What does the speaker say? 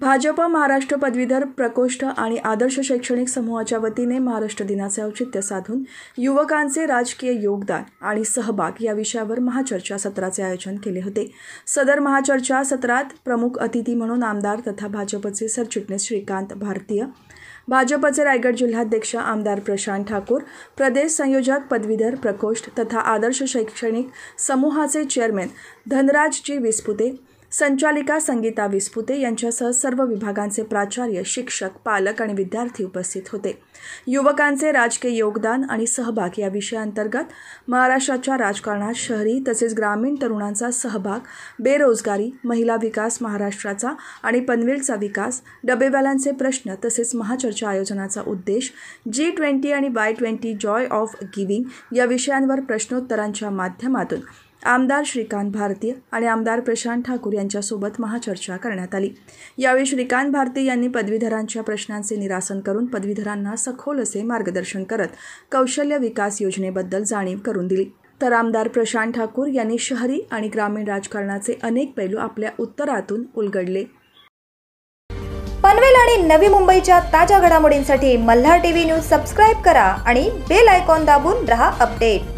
भाजप महाराष्ट्र पदवीधर प्रकोष्ठ आणि आदर्श शैक्षणिक समूहाच्या वतीने महाराष्ट्र दिनाचे औचित्य साधून युवकांचे राजकीय योगदान आणि सहभाग या विषयावर महाचर्चा सत्राचे आयोजन केले होते सदर महाचर्चा सत्रात प्रमुख अतिथी म्हणून आमदार तथा भाजपचे सरचिटणीस श्रीकांत भारतीय भाजपचे रायगड जिल्हाध्यक्ष आमदार प्रशांत ठाकूर प्रदेश संयोजक पदवीधर प्रकोष्ठ तथा आदर्श शैक्षणिक समूहाचे चेअरमॅन धनराजजी विस्पुते संचालिका संगीता विस्पुते यांच्यासह सर्व विभागांचे प्राचार्य शिक्षक पालक आणि विद्यार्थी उपस्थित होते युवकांचे राजकीय योगदान आणि सहभाग या विषयाअंतर्गत महाराष्ट्राच्या राजकारणात शहरी तसेच ग्रामीण तरुणांचा सहभाग बेरोजगारी महिला विकास महाराष्ट्राचा आणि पनवेलचा विकास डबेवाल्यांचे प्रश्न तसेच महाचर्चा आयोजनाचा उद्देश जी ट्वेंटी आणि Y twenty joy of giving या विषयांवर प्रश्नोत्तरांच्या माध्यमातून आमदार श्रीकांत भारती आणि आमदार प्रशांत ठाकूर यांच्यासोबत महाचर्चा करण्यात आली यावेळी श्रीकांत भारती यांनी पदवीधरांच्या प्रश्नांचे निरासन करून पदवीधरांना सखोल असे मार्गदर्शन करत कौशल्य विकास योजनेबद्दल जाणीव करून दिली तर आमदार प्रशांत ठाकूर यांनी शहरी आणि ग्रामीण राजकारणाचे अनेक पैलू आपल्या उत्तरातून उलगडले पनवेल आणि नवी मुंबईच्या ताज्या घडामोडींसाठी मल्हार टीव्ही न्यूज सबस्क्राईब करा आणि बेल आयकॉन दाबून रहा अपडेट